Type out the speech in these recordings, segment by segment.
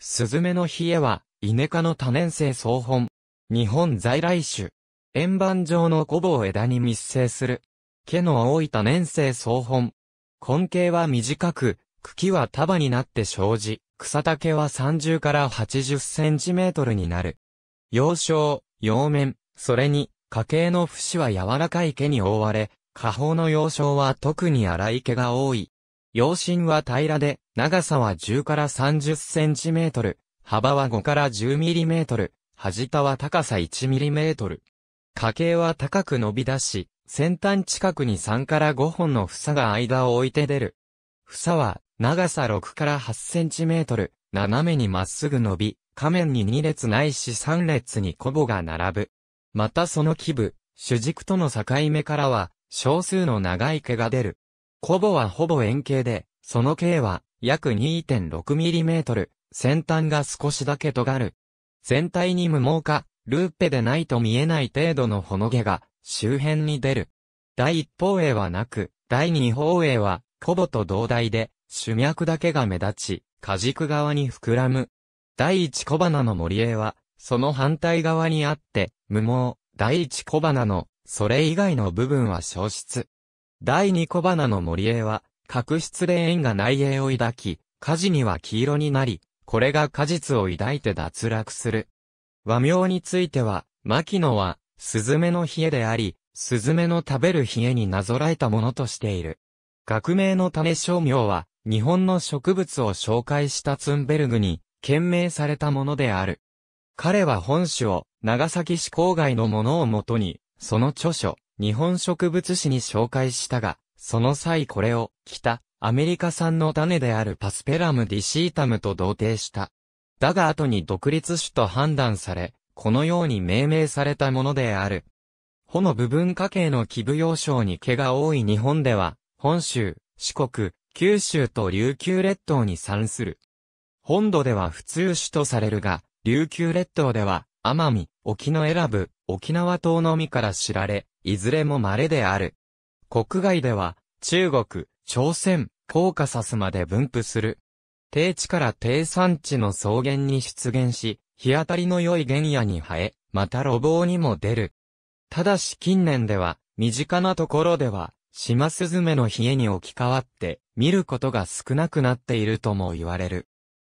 スズメのヒエは、イネ科の多年生草本。日本在来種。円盤状のコボを枝に密生する。毛の多い多年生草本。根茎は短く、茎は束になって生じ、草丈は30から80センチメートルになる。幼少、幼面、それに、家系の節は柔らかい毛に覆われ、下方の幼少は特に荒い毛が多い。陽身は平らで、長さは10から30センチメートル、幅は5から10ミリメートル、端田は高さ1ミリメートル。家計は高く伸び出し、先端近くに3から5本の房が間を置いて出る。房は、長さ6から8センチメートル、斜めにまっすぐ伸び、仮面に2列ないし3列にコボが並ぶ。またその基部、主軸との境目からは、少数の長い毛が出る。コボはほぼ円形で、その径は約 2.6mm、先端が少しだけ尖る。全体に無毛か、ルーペでないと見えない程度のほの毛が周辺に出る。第一方へはなく、第二方へは、コボと同大で、主脈だけが目立ち、果軸側に膨らむ。第一小花の森へは、その反対側にあって、無毛、第一小花の、それ以外の部分は消失。第二小花の森へは、角質で縁が内縁を抱き、火事には黄色になり、これが果実を抱いて脱落する。和名については、牧野は、スズメの冷えであり、スズメの食べる冷えになぞらえたものとしている。学名の種商名は、日本の植物を紹介したツンベルグに、懸命されたものである。彼は本種を、長崎市郊外のものをもとに、その著書、日本植物誌に紹介したが、その際これを、北、アメリカ産の種であるパスペラムディシータムと同定した。だが後に独立種と判断され、このように命名されたものである。穂の部分家系の基部要衝に毛が多い日本では、本州、四国、九州と琉球列島に産する。本土では普通種とされるが、琉球列島では、奄美、沖の選ぶ、沖縄島のみから知られ、いずれも稀である。国外では、中国、朝鮮、コーカサスまで分布する。低地から低山地の草原に出現し、日当たりの良い原野に生え、また路傍にも出る。ただし近年では、身近なところでは、シマスズメの冷えに置き換わって、見ることが少なくなっているとも言われる。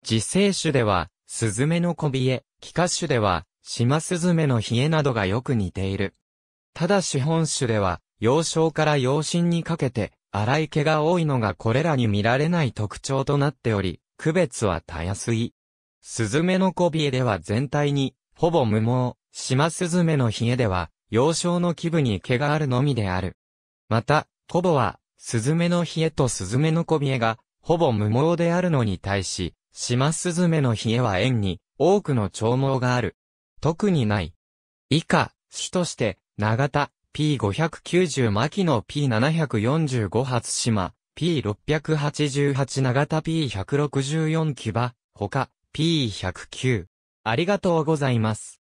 自生種では、スズメの小冷え、気化種では、シマスズメの冷えなどがよく似ている。ただし本種では、幼少から幼心にかけて、荒い毛が多いのがこれらに見られない特徴となっており、区別はたやすい。スズメのコビエでは全体に、ほぼ無毛、シマスズメのヒエでは、幼少の基部に毛があるのみである。また、コボは、スズメのヒエとスズメのコビエが、ほぼ無毛であるのに対し、シマスズメのヒエは円に、多くの長毛がある。特にない。以下、種として、長田、P590 牧野 P745 発島、P688 長田 P164 木場、他、P109。ありがとうございます。